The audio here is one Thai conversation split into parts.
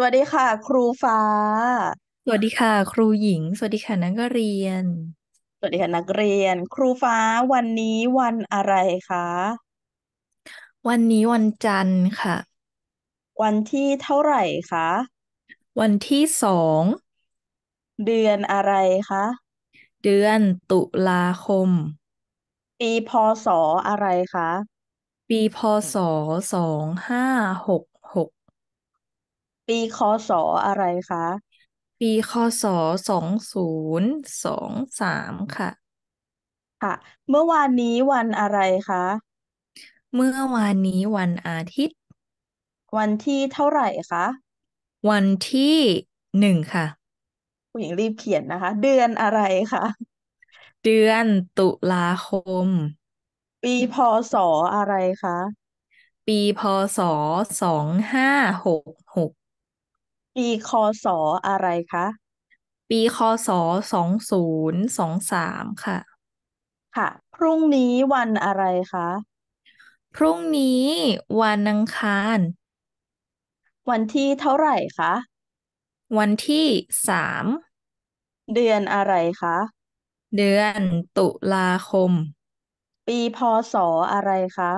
สวัสดีค่ะครูฟ้าสวัสดีค่ะ ครูหญิง สวัสดีค่ะนักเรียน สวัสดีค่ะนักเรียน ครูฟ้าวันนี้วันอะไรคะวันนี้วันจันทร์ค่ะ วันที่เท่าไหร่คะวันที่สองเดือนอะไรคะเดือนตุลาคมปีพศอะไรคะปีพศสองห้าหกปี คศออะไรคะ ปี คศสองศูนย์สองสามค่ะ ค่ะ เมื่อวานนี้วันอะไรคะ เมื่อวานนี้วันอาทิตย์ วันที่เท่าไหร่คะ วันที่หนึ่งค่ะผู้หญิงรีบเขียนนะคะ เดือนอะไรคะ เดือนตุลาคม ปี พศออะไรคะ ปี พศสองห้าหกหกปีคศออะไรคะปีคศสองศูนย์สองสามค่ะ ค่ะ พรุ่งนี้วันอะไรคะ พรุ่งนี้วันอังคาร วันที่เท่าไหร่คะ วันที่สามเดือนอะไรคะ เดือนตุลาคม ปีพศออะไรคะ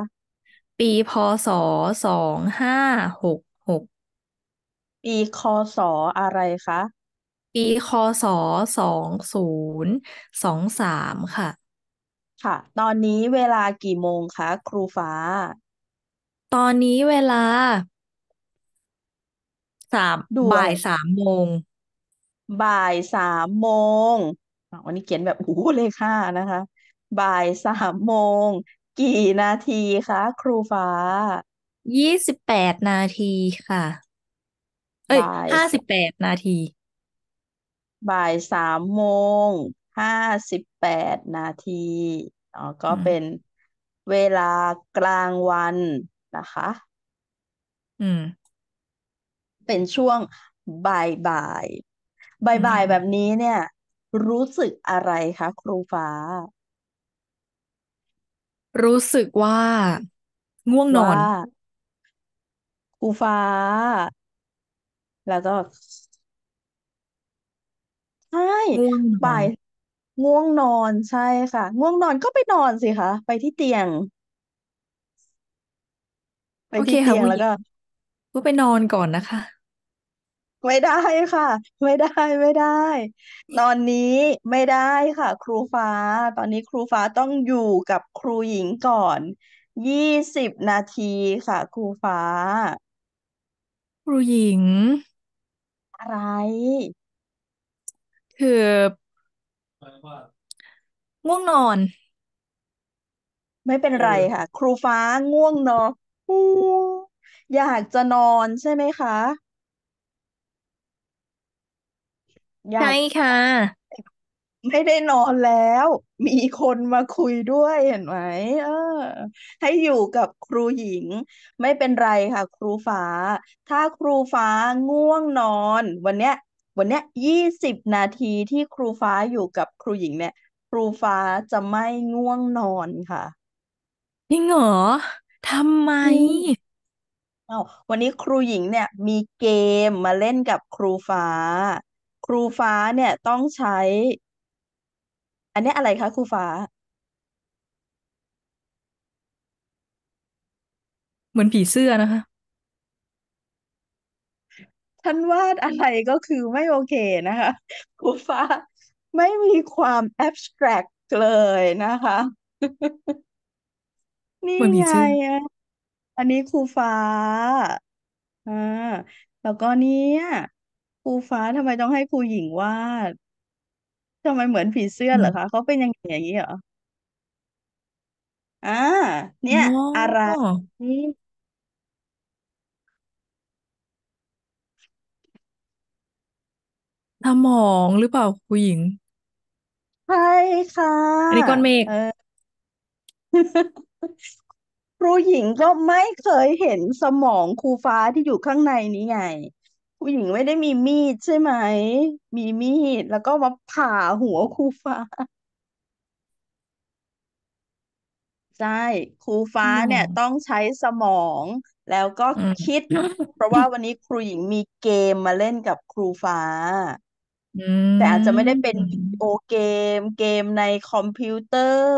ปีพศสองห้าหกปีคอสออะไรคะปีคศสองศูนย์สองสามค่ะ ค่ะ ตอนนี้เวลากี่โมงคะครูฟ้า ตอนนี้เวลาสามด่วบ่ายสามโมงบ่ายสามโมงวันนี้เขียนแบบโอ้โหเลยค่านะคะ บ่ายสามโมงกี่นาทีคะครูฟ้ายี่สิบแปดนาทีค่ะเอ้ยบ่ายห้าสิบแปดนาที บ่ายสามโมงห้าสิบแปดนาที อ๋อก็เป็นเวลากลางวันนะคะ อืม เป็นช่วงบ่ายบ่ายบ่ายบ่ายแบบนี้เนี่ย รู้สึกอะไรคะ ครูฟ้า รู้สึกว่า ง่วงนอว่านครูฟ้าแล้วก็ใช่ง่วงนอบ่านยง่วงนอนใช่ค่ะ ง่วงนอนก็ไปนอนสิคะไปที่เตียงไปโอเคี่ค่ะเตียงคุแล้หวิก็งก็ไปนอนก่อนนะคะไม่ได้ค่ะ ไม่ได้ไม่ได้ ตอนนี้ไม่ได้ค่ะ ครูฟ้า ตอนนี้ครูฟ้าต้องอยู่กับครูหญิงก่อนยี่สิบนาทีค่ะ ครูฟ้า ครูหญิงอะไรคือง่วงนอน ไม่เป็นเไรค่ะ ครูฟ้าง่วงนอนอยากจะนอนใช่ไหมคะอยใช่กค่ะไม่ได้นอนแล้ว มีคนมาคุยด้วยเห็นไหมเออ ให้อยู่กับครูหญิง ไม่เป็นไรค่ะครูฟ้า ถ้าครูฟ้าง่วงนอน วันเนี้ย วันเนี้ยยี่สิบนาทีที่ครูฟ้าอยู่กับครูหญิงเนี่ยครูฟ้าจะไม่ง่วงนอนค่ะจริงเหรอทำไมออ้าววันนี้ครูหญิงเนี่ย มีเกมมาเล่นกับครูฟ้า ครูฟ้าเนี่ยต้องใช้อันนี้อะไรคะครูฟ้า เหมือนผีเสื้อนะคะฉันวาดอะไรก็คือไม่โอเคนะคะครูฟ้าไม่มีความแอบสแตรกเลยนะคะ นี่เหมือนผีไงเสื้ออันนี้ครูฟ้า อ่า แล้วก็เนี่ยครูฟ้าทำไมต้องให้ครูหญิงวาดทำไมเหมือนผีเสื้ออืเหรมอคะเขาเป็นยังไง อย่างนี้เหรอ อ่า เนี่ยอะไรอืมสมองหรือเปล่าผู้หญิงใช่ค่ะ อันนี้ก้อนเมฆเออครูหญิงก็ไม่เคยเห็นสมองครูฟ้าที่อยู่ข้างในนี้ไงผู้หญิงไม่ได้มีมีดใช่ไหม มีมีดแล้วก็มาผ่าหัวครูฟ้าใช่ครูฟ้าเนี่ยต้องใช้สมอง แล้วก็อืมคิด เพราะว่าวันนี้ครูหญิงมีเกมมาเล่นกับครูฟ้าอืแต่อาจจะไม่ได้เป็นวิดีโอเกมเกมในคอมพิวเตอร์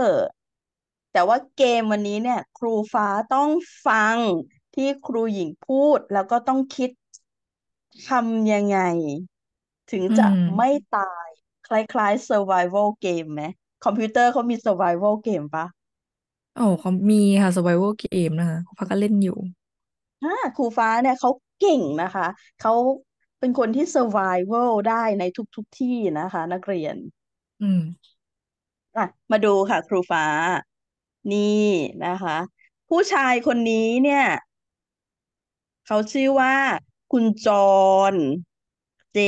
แต่ว่าเกมวันนี้เนี่ย ครูฟ้าต้องฟังที่ครูหญิงพูดแล้วก็ต้องคิดทำยังไงถึงจะไม่ตาย คล้ายๆ survival game ไหมคอมพิวเตอร์เขามี survival game ปะโอเขามีค่ะ Survival Game นะคะพักก็เล่นอยู่ฮ่าครูฟ้าเนี่ยเขาเก่งนะคะเขาเป็นคนที่ survival ได้ในทุก ๆที่นะคะ นักเรียน อืมอ่ะมาดูค่ะครูฟ้า นี่นะคะ ผู้ชายคนนี้เนี่ยเขาชื่อว่าคุณจอน J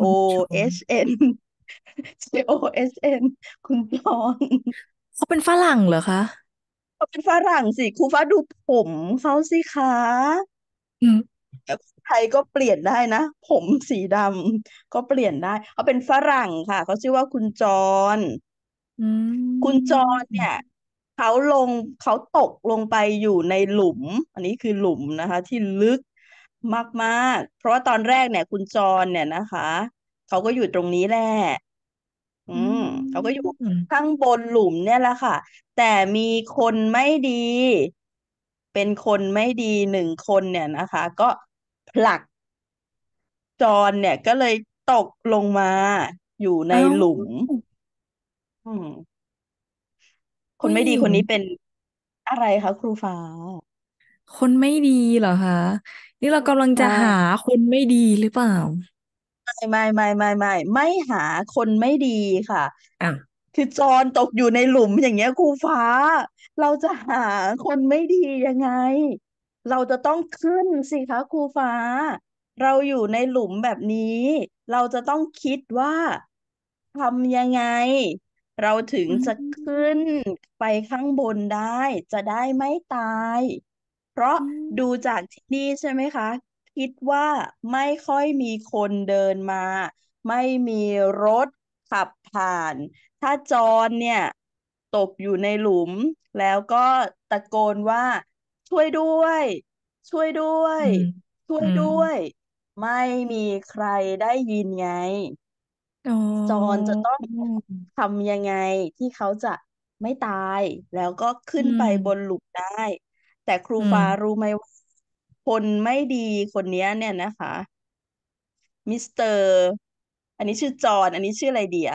O S N J O S N คุณจอนเขาเป็นฝรั่งเหรอคะเขาเป็นฝรั่งสิครูฟ้าดูผมเขาสิคะแต่ไทยก็เปลี่ยนได้นะ ผมสีดำก็เปลี่ยนได้เขาเป็นฝรั่งค่ะเขาชื่อว่าคุณจอนคุณจอนเนี่ย เขาลงเขาตกลงไปอยู่ในหลุม อันนี้คือหลุมนะคะ ที่ลึกมากมาก เพราะว่าตอนแรกเนี่ย คุณจรเนี่ยนะคะ เขาก็อยู่ตรงนี้แหละ อืมเขาก็อยู่ข้างบนหลุมเนี่ยแหละค่ะ แต่มีคนไม่ดี เป็นคนไม่ดีหนึ่งคนเนี่ยนะคะ ก็ผลักจรเนี่ย ก็เลยตกลงมา อยู่ในหลุม อืมคนไม่ดีคนนี้เป็นอะไรคะครูฟ้า คนไม่ดีเหรอคะนี่เรากำลังจะ่หาคนไม่ดีหรือเปล่า ไม่ไม่ไม่ไม่ไม่ไม่หาคนไม่ดีค่ะ อ่ะคือจรตกอยู่ในหลุมอย่างเงี้ยครูฟ้า เราจะหาคนไม่ดียังไง เราจะต้องขึ้นสิคะครูฟ้า เราอยู่ในหลุมแบบนี้ เราจะต้องคิดว่าทำยังไง เราถึงจะขึ้นไปข้างบนได้ จะได้ไม่ตายเพราะดูจากที่นี่ใช่ไหมคะ คิดว่าไม่ค่อยมีคนเดินมา ไม่มีรถขับผ่าน ถ้าจอนเนี่ย ตกอยู่ในหลุม แล้วก็ตะโกนว่า ช่วยด้วย ช่วยด้วย ช่วยด้วย ไม่มีใครได้ยินไงออนจะต้องทำยังไงที่เขาจะไม่ตาย แล้วก็ขึ้นไปบนหลุมได้แต่ครูฟารู้ไหมว่าคนไม่ดีคนเนี้ย เนี่ยนะคะ มิสเตอร์ อันนี้ชื่อจอ์นอันนี้ชื่ออะไรเดีย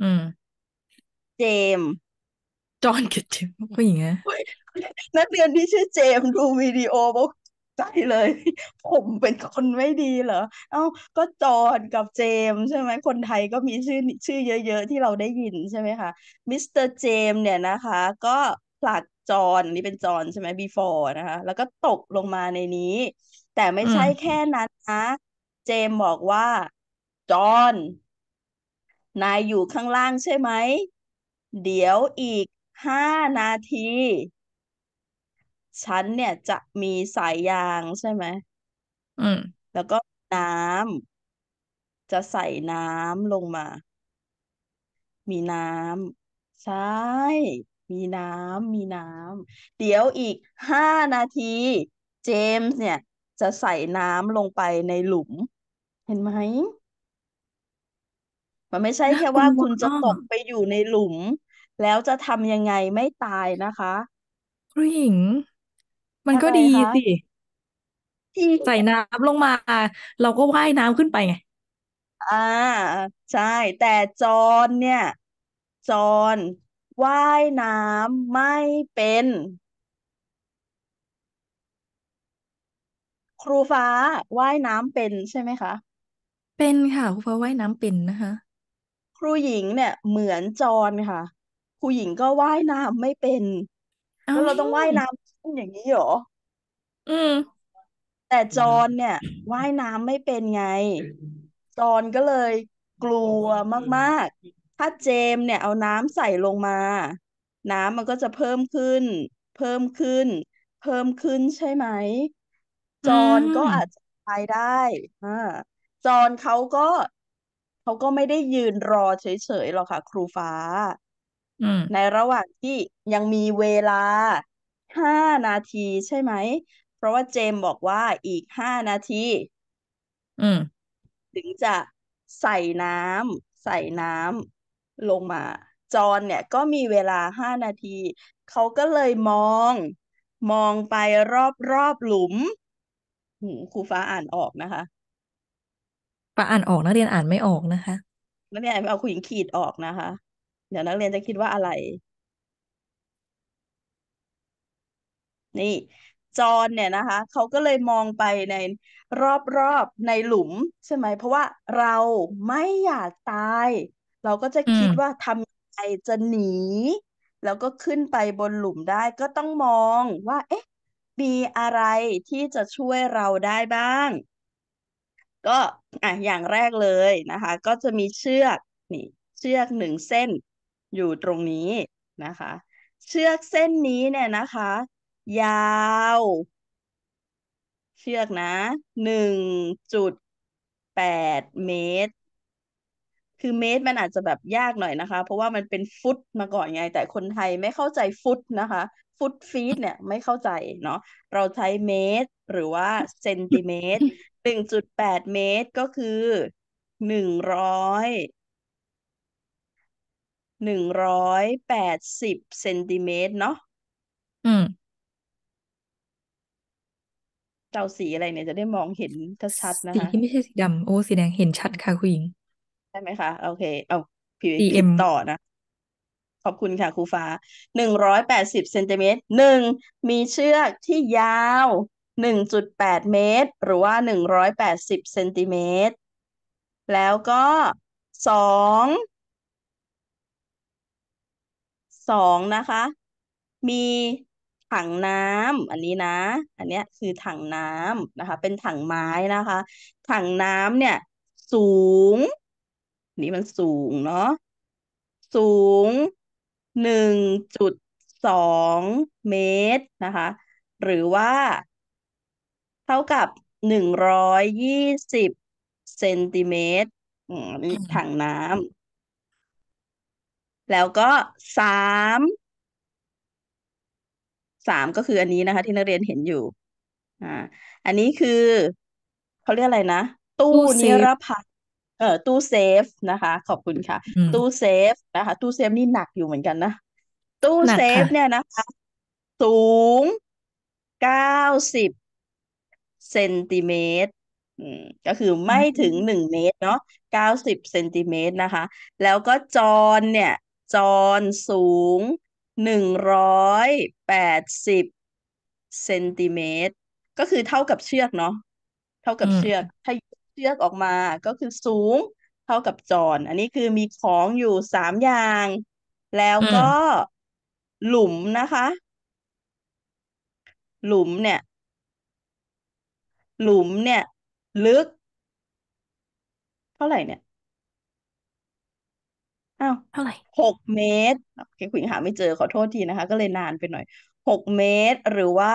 อืม เจม จอ์นกับเจมส์ผู้หญิงอะนักเรียนที่ชื่อเจมดูวิดีโอบอกใจเลย ผมเป็นคนไม่ดีเหรอเอ้าก็จอ์นกับเจม ใช่ไหม คนไทยก็มีชื่อ ชื่อเยอะๆ ที่เราได้ยินใช่ไหมคะ มิสเตอร์เจมเนี่ยนะคะ ก็ผลักจอนนี่เป็นจอนใช่ไหม before นะคะ แล้วก็ตกลงมาในนี้ แต่ไม่ใช่แค่นั้นนะ เจมบอกว่าจอน นายอยู่ข้างล่างใช่ไหม เดี๋ยวอีกห้านาที ฉันเนี่ยจะมีสายยางใช่ไหมอืมแล้วก็น้ำจะใส่น้ำลงมา มีน้ำใช่มีน้ำ มีน้ำ เดี๋ยวอีกห้านาที เจมส์ เนี่ย จะใส่น้ำลงไปในหลุมเห็นไหม มันไม่ใช่แค่ว่าคุณจะตกไปอยู่ในหลุมแล้วจะทำยังไงไม่ตายนะคะผู้หญิงมันก็ดีสิใส่น้ำลงมา เราก็ว่ายน้ำขึ้นไปไง อ่า ใช่ แต่จอนเนี่ย จอนว่ายน้ำไม่เป็น ครูฟ้าว่ายน้ำเป็นใช่ไหมคะ เป็นค่ะ ครูฟ้าว่ายน้ำเป็นนะคะ ครูหญิงเนี่ย เหมือนจอนค่ะ ครูหญิงก็ว่ายน้ำไม่เป็นเอแล้วเราต้องว่ายน้ำขึ้นอย่างนี้เหรออืม แต่จอนเนี่ยว่ายน้ำไม่เป็นไงจอนก็เลยกลัวมากถ้าเจมเนี่ยเอาน้ำใส่ลงมา น้ำมันก็จะเพิ่มขึ้น เพิ่มขึ้น เพิ่มขึ้นใช่ไหม จอนก็อาจจะไปได้อ่าจอนเขาก็ เขาก็ไม่ได้ยืนรอเฉยๆหรอกค่ะ ครูฟ้า ในระหว่างที่ยังมีเวลาห้านาทีใช่ไหม เพราะว่าเจมบอกว่าอีกห้านาที อืมถึงจะใส่น้ำใส่น้ำลงมาจอนเนี่ยก็มีเวลาห้านาที เขาก็เลยมองมองไปรอบรอบหลุมครูฟ้าอ่านออกนะคะฟ้าอ่านออกนักเรียนอ่านไม่ออกนะคะนักเรียนอ่านไม่ออกคุณหญิงขีดออกนะคะ เดี๋ยวนักเรียนจะคิดว่าอะไร นี่จอนเนี่ยนะคะ เขาก็เลยมองไปใน รอบๆในหลุม ใช่ไหมเพราะว่าเราไม่อยากตายเราก็จะคิดว่าทำยังไงจะหนี แล้วก็ขึ้นไปบนหลุมได้ก็ต้องมองว่า เอ๊ะ มีอะไรที่จะช่วยเราได้บ้าง ก็อ่ะอย่างแรกเลยนะคะ ก็จะมีเชือกนี่เชือกหนึ่งเส้นอยู่ตรงนี้นะคะ เชือกเส้นนี้เนี่ยนะคะ ยาว เชือกนะหนึ่งจุดแปดเมตรคือเมตรมันอาจจะแบบยากหน่อยนะคะ เพราะว่ามันเป็นฟุตมาก่อนไงแต่คนไทยไม่เข้าใจฟุตนะคะฟุตฟีดเนี่ยไม่เข้าใจเนาะเราใช้เมตรหรือว่า เซนติเมตรหนึ่งจุดแปดเมตรก็คือหนึ่งร้อยหนึ่งร้อยแปดสิบเซนติเมตรเนาะอืมเจ้าสีอะไรเนี่ย จะได้มองเห็นชัดๆนะคะ สีที่ไม่ใช่สีดำโอ้สีแดงเห็นชัดค่ะคุณหญิงช่ไหมคะโอเคเอาพี่วิทต่อนะ ขอบคุณค่ะครูฟ้าหนึ่งร้อยแปดสิบเซนติเมตรหนึ่งมีเชือกที่ยาวหนึ่งจุดแปดเมตร หรือว่าหนึ่งร้อยแปดสิบเซนติเมตร แล้วก็สองสองนะคะ มีถังน้ำอันนี้นะ อันเนี้ยคือถังน้ำนะคะ เป็นถังไม้นะคะ ถังน้ำเนี่ย สูงนี่มันสูงเนาะสูงหนึ่งจุดสองเมตรนะคะ หรือว่า เท่ากับหนึ่งร้อยยี่สิบเซนติเมตรนี่ถังน้ำแล้วก็สามสามก็คืออันนี้นะคะ ที่นักเรียนเห็นอยู่อ่า อันนี้คือ เขาเรียกอะไรนะ ตู้นิรภัยเออตู้เซฟนะคะ ขอบคุณค่ะ ตู้เซฟนะคะตู้เซฟนี่หนักอยู่เหมือนกันนะตู้หนัเซฟค่ะเนี่ยนะคะ สูงเก้าสิบเซนติเมตรอืมก็คือไม่ถึงหนึ่งเมตรเนาะเก้าสิบเซนติเมตรนะคะ แล้วก็จอนเนี่ยจอนสูงหนึ่งร้อยแปดสิบเซนติเมตรก็คือเท่ากับเชือกเนาะเท่ากัอบเชือกถ้าเชือกออกมาก็คือสูงเท่ากับจอนอันนี้คือมีของอยู่สามอย่าง แล้วก็หลุมนะคะ หลุมเนี่ย หลุมเนี่ย ลึก เท่าไหร่เนี่ยอ้าวเท่าไหร่หกเมตรโอเคคุณงหาไม่เจอขอโทษทีนะคะ ก็เลยนานไปหน่อยหกเมตรหรือว่า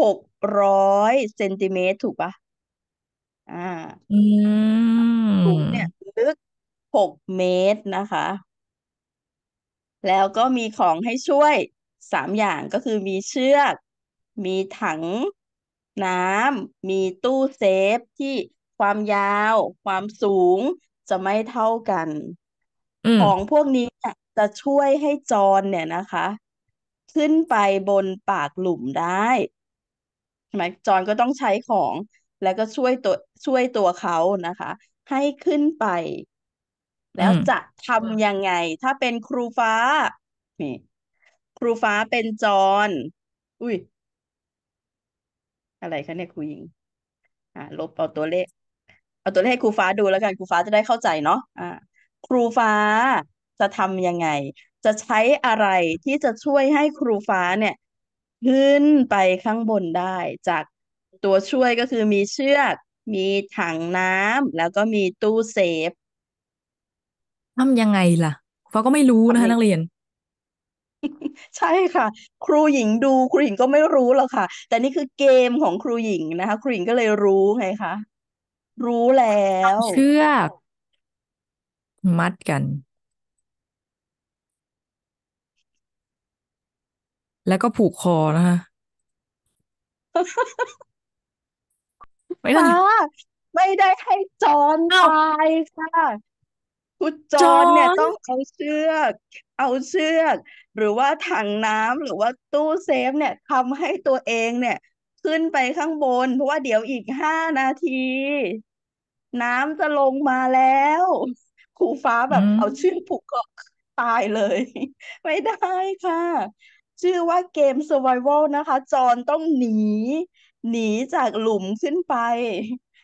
หกร้อยเซนติเมตรถูกปะอ่าอืหลุมเนี่ยลึกหกเมตรนะคะ แล้วก็มีของให้ช่วย สามอย่างก็คือมีเชือก มีถังน้ำมีตู้เซฟที่ความยาว ความสูงจะไม่เท่ากันอืขมองพวกนี้เนี่ยจะช่วยให้จอนเนี่ยนะคะ ขึ้นไปบนปากหลุมได้หมจอนก็ต้องใช้ของแล้วก็ช่วยตัวช่วยตัวเขานะคะ ให้ขึ้นไป แล้วจะทำยังไง ถ้าเป็นครูฟ้านี่ ครูฟ้าเป็นจอนอุ้ยอะไรคะเนี่ยครูหญิงอ่าลบเอาตัวเลขเอาตัวเลขให้ครูฟ้าดูแล้วกันครูฟ้าจะได้เข้าใจเนาะอ่าครูฟ้าจะทำยังไง จะใช้อะไรที่จะช่วยให้ครูฟ้าเนี่ย ขึ้นไปข้างบนได้จากตัวช่วยก็คือมีเชือก มีถังน้ำแล้วก็มีตู้เซฟทำยังไงล่ะฟ้าก็ไม่รู้นะคะ นักเรียน ใช่ค่ะ ครูหญิงดูครูหญิงก็ไม่รู้หรอกค่ะ แต่นี่คือเกมของครูหญิงนะคะ ครูหญิงก็เลยรู้ไงคะ รู้แล้ว เชือกมัดกัน แล้วก็ผูกคอนะคะไม่ได้ไม่ได้ให้จอนอ้ตายค่ะคุณจอนเนี่ย ต้องเอาเชือก เอาเชือก หรือว่าถังน้ำหรือว่าตู้เซฟเนี่ยทำให้ตัวเองเนี่ย ขึ้นไปข้างบน เพราะว่าเดี๋ยวอีกห้านาที น้ำจะลงมาแล้ว ครูฟ้าแบบเอาเชือกผูกคอตายเลย ไม่ได้ค่ะ ชื่อว่าเกม s u r v ว v a ลนะคะจอนต้องหนีหนีจากหลุมขึ้นไป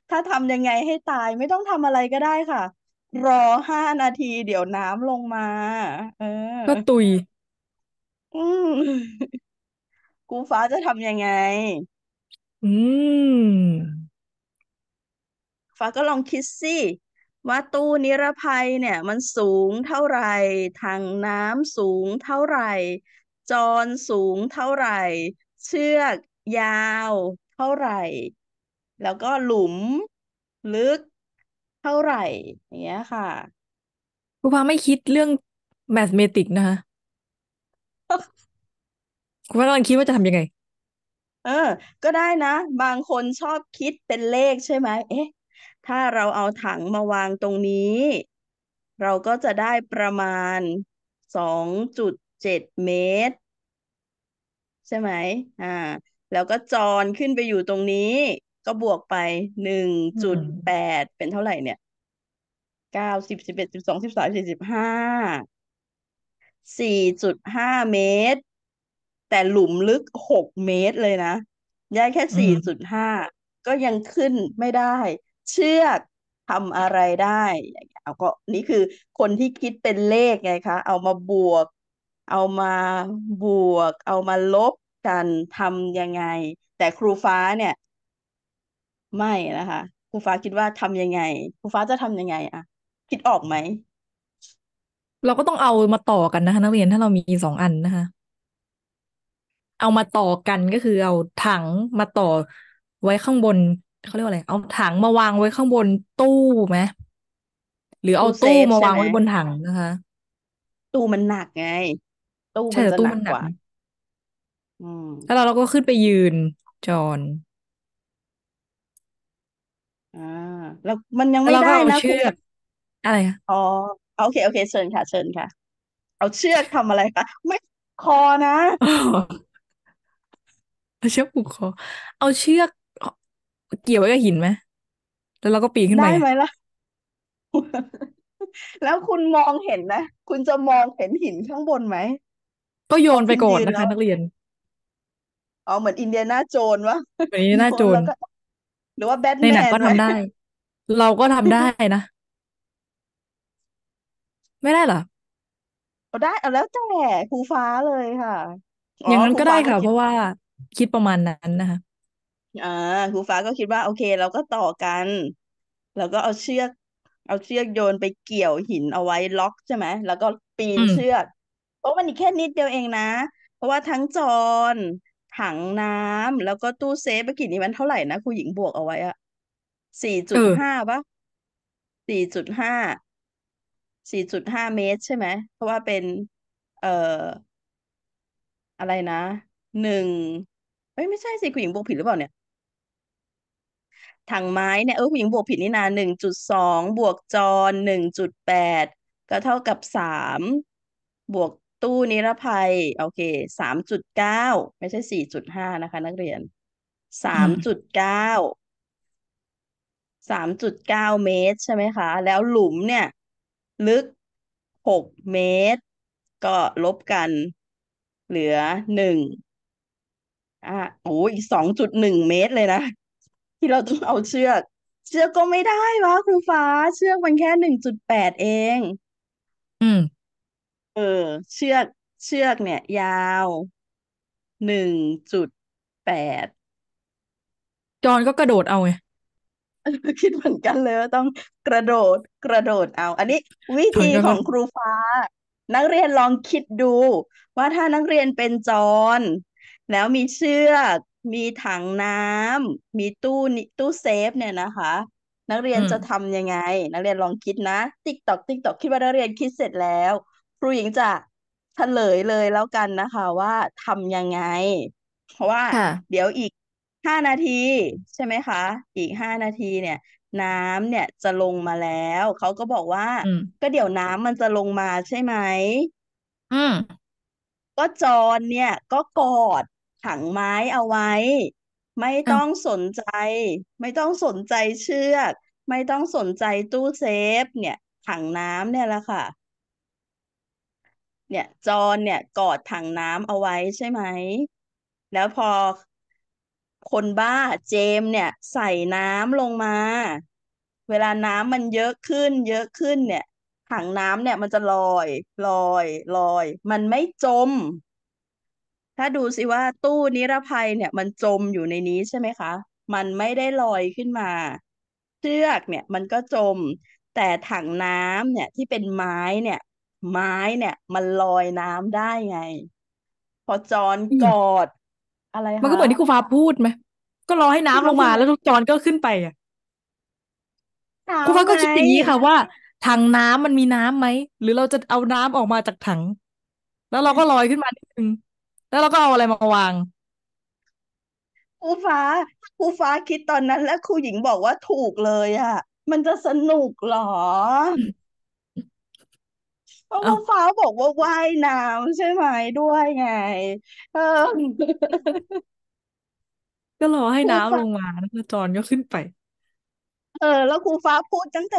ถ้าทำยังไงให้ตายไม่ต้องทำอะไรก็ได้ค่ะ รอห้านาทีเดี๋ยวน้ำลงมา เออก็ตุย อืมกูฟ้าจะทำยังไง อืม ฟ้าก็ลองคิดสิว่าตู้นิรภัยเนี่ย มันสูงเท่าไหร่างน้ำสูงเท่าไหร่ จอนสูงเท่าไหร่ เชือกยาวเท่าไหร่ แล้วก็หลุมลึก เท่าไหร่ อย่างเงี้ย ค่ะครูพาไม่คิดเรื่องแมทเมติกนะคะครูพากำลังคิดว่าจะทำยังไง เออ ก็ได้นะ บางคนชอบคิดเป็นเลขใช่ไหมเอ๊ะถ้าเราเอาถังมาวางตรงนี้ เราก็จะได้ประมาณสองจุดเจ็ดเมตร ใช่ไหมอ่าแล้วก็จรขึ้นไปอยู่ตรงนี้ ก็บวกไปหนึ่งจุดแปดเป็นเท่าไหร่เนี่ยเก้าสิบสิบเอ็ดสิบสองสิบสามสี่สิบห้าสี่จุดห้าเมตร แต่หลุมลึกหกเมตรเลยนะ้ายแค่สี่จุดห้าก็ยังขึ้นไม่ได้ เชือกทำอะไรได้อย่างเงี้ยเอาก็นี่คือคนที่คิดเป็นเลขไงคะ เอามาบวกเอามาบวก เอามาลบันทำยังไง แต่ครูฟ้าเนี่ย ไม่นะคะ ครูฟ้าคิดว่าทำยังไง ครูฟ้าจะทำยังไงอะ คิดออกไหม เราก็ต้องเอามาต่อกันนะคะ นักเรียนถ้าเรามีสองอันนะคะ เอามาต่อกันก็คือเอาถังมาต่อไว้ข้างบนเขาเรียกว่าอะไร เอาถังมาวางไว้ข้างบนตู้ไหม หรือเอาตู้มาวางไว้บนถังนะคะตู้มันหนักไงตู้ใช่มันแต่จะตู้หนัมันหนักกว่าอืมแล้วเราเราก็ขึ้นไปยืนจอนอ่าแล้วมันยังแล้วไม่เราไดก็เอานะเชืคุณอกอะไรอ๋อ๋อโอเคโอเคเชิญค่ะเชิญค่ะ เอาเชือกทำอะไรคะไม่คอนะเอาเชือกผูกคอ เอาเชือก เกี่ยวไว้กับหินไหมแล้วเราก็ปีนขึ้นไดไปไหมล่ะ แล้วคุณมองเห็นนะ คุณจะมองเห็นหินข้างบนไหม ก็โยพอนไปคุณก่อยืนนะแล้คะวนักเรียนอ๋อเหมือนอินเดียนาโจนวะเหมือนอินเดียนาโจนแล้วก็หรือว่าแบทในแมหนังนก็ไหมทำได้ เราก็ทำได้นะ ไม่ได้เหรอเอาได้เอาแล้วแต่ครูฟ้าเลยค่ะอ๋ออย่างนั้นูก็ได้้าก็ค่ะคิเพดราะว่าคิดประมาณนั้นนะคะอ่าครูฟ้าก็คิดว่าโอเค เราก็ต่อกัน แล้วก็เอาเชือก เอาเชือกโยนไปเกี่ยวหินเอาไว้ล็อกใช่ไหมแล้วก็ปีอืนมเชือกเพราะมันอีกแค่นิดเดียวเองนะเพราะว่าทั้งจอนถังน้ำแล้วก็ตู้เซฟเมื่อกี้นี้มันเท่าไหร่นะครูหญิงบวกเอาไว้อะสี่จุดห้าปะสี่จุดห้าสี่จุดห้าเมตรใช่ไหม เพราะว่าเป็น เอ่ออะไรนะหนึ่งเอ้ยไม่ใช่สิครูหญิงบวกผิดหรือเปล่าเนี่ยถังไม้เนี่ยเออครูหญิงบวกผิดนี่นาหนึ่งจุดสองบวกจอหนึ่งจุดแปดก็เท่ากับสามบวกตู้นิรภัยโอเคสามจุดเก้าไม่ใช่สี่จุดห้านะคะ นักเรียนสามจุดเก้าสามจุดเก้าเมตรใช่ไหมคะ แล้วหลุมเนี่ย ลึกหกเมตร ก็ลบกันเหลือหนึ่งอ่ะโอ้ยสองจุดหนึ่งเมตรเลยนะ ที่เราต้องเอาเชือก เชือกก็ไม่ได้วะครูฟ้าเชือกมันแค่หนึ่งจุดแปดเอง อืมเออเชือกเชือกเนี่ย ยาวหนึ่งจุดแปดจอนก็กระโดดเอาไงคิดเหมือนกันเลย ต้องกระโดดกระโดดเอา อันนี้วิธีของครูฟ้า นักเรียนลองคิดดู ว่าถ้านักเรียนเป็นจอนแล้วมีเชือก มีถังน้ำมีตู้นตู้เซฟเนี่ยนะคะ นักเรียนจะทำยังไง นักเรียนลองคิดนะติ๊กตอกติ๊กตอกคิดว่า นักเรียนคิดเสร็จแล้วครูหญิงจะเฉลยเลยแล้วกันนะคะ ว่าทำยังไง เพราะว่าค่ะเดี๋ยวอีกห้านาที ใช่ไหมคะอีกห้านาทีเนี่ย น้ำเนี่ยจะลงมาแล้วเขาก็บอกว่าอืมก็เดี๋ยวน้ำมันจะลงมาใช่ไหมอืมก็จอนเนี่ย ก็กอดถังไม้เอาไว้ ไม่ต้องสนใจ ไม่ต้องสนใจเชือก ไม่ต้องสนใจตู้เซฟ เนี่ยถังน้ำเนี่ยแหละค่ะเนี่ยจอนเนี่ยกอดถังน้ำเอาไว้ใช่ไหมแล้วพอคนบ้าเจมเนี่ย ใส่น้ำลงมา เวลาน้ำมันเยอะขึ้น เยอะขึ้นเนี่ย ถังน้ำเนี่ยมันจะลอยลอยลอย มันไม่จม ถ้าดูสิว่าตู้นิรภัยเนี่ย มันจมอยู่ในนี้ใช่ไหมคะ มันไม่ได้ลอยขึ้นมาเชือกเนี่ยมันก็จม แต่ถังน้ำเนี่ยที่เป็นไม้เนี่ยไม้เนี่ย มันลอยน้ำได้ไง พอจอนกอด อะไรมันก็เหมือนที่ครูฟ้าพูดไหม ก็รอให้น้ำลงมา แล้วจอนก็ขึ้นไปอ่ะครูฟ้าก็คิดอย่างนี้ค่ะ ว่าถังน้ำมันมีน้ำไหม หรือเราจะเอาน้ำออกมาจากถัง แล้วเราก็ลอยขึ้นมาหนึงแล้วเราก็เอาอะไรมาวางครูฟ้าครูฟ้าคิดตอนนั้น แล้วครูหญิงบอกว่าถูกเลยอ่ะ มันจะสนุกหรอเพราะว่าฟ้าบอกว่าว่ายน้ำใช่ไหมด้วยไง เออ ก็รอให้ครูน้ำลางมาแล้วจอนก็ขึ้นไป เออ แล้วครูฟ้าพูดตั้งแต่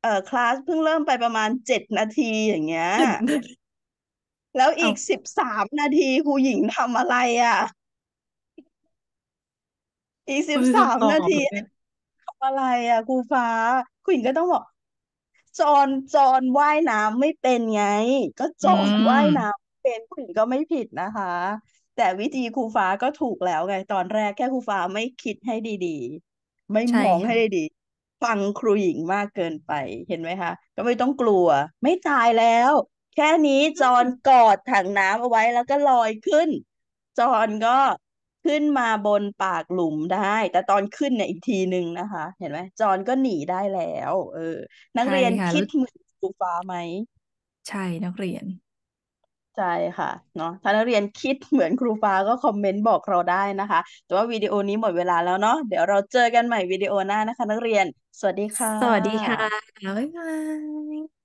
เอ่อ คลาสเพิ่งเริ่มไปประมาณเจ็ดนาทีอย่างเงี้ย แล้วอีกสิบสามนาทีครูหญิงทำอะไรอ่ะ อีกสิบสามอนาทีเลยทำอะไรอ่ะ ครูฟ้าครูหญิงก็ต้องบอกจอนจอนว่ายน้ำไม่เป็นไง ก็จอนว่ายน้ำเป็นผู้หญิงก็ไม่ผิดนะคะ แต่วิธีครูฟ้าก็ถูกแล้วไงตอนแรกแค่ครูฟ้าไม่คิดให้ดี ๆ ไม่มองให้ดี ฟังครูหญิงมากเกินไปเห็นไหมคะก็ไม่ต้องกลัวไม่ตายแล้ว แค่นี้จอนกอดถังน้ำเอาไว้แล้วก็ลอยขึ้นจอนก็ขึ้นมาบนปากหลุมได้แต่ตอนขึ้นเนี่ยอีกทีหนึ่งนะคะ เห็นไหมจอนก็หนีได้แล้ว เออ นักเรียนคิดเหมือนครูฟ้าไหม ใช่นักเรียนใช่ค่ะเนาะถ้านักเรียนคิดเหมือนครูฟ้าก็คอมเมนต์บอกเราได้นะคะแต่ว่าวิดีโอนี้หมดเวลาแล้วเนาะเดี๋ยวเราเจอกันใหม่วิดีโอหน้านะคะ นักเรียน สวัสดีค่ะ สวัสดีค่ะบ๊ายบาย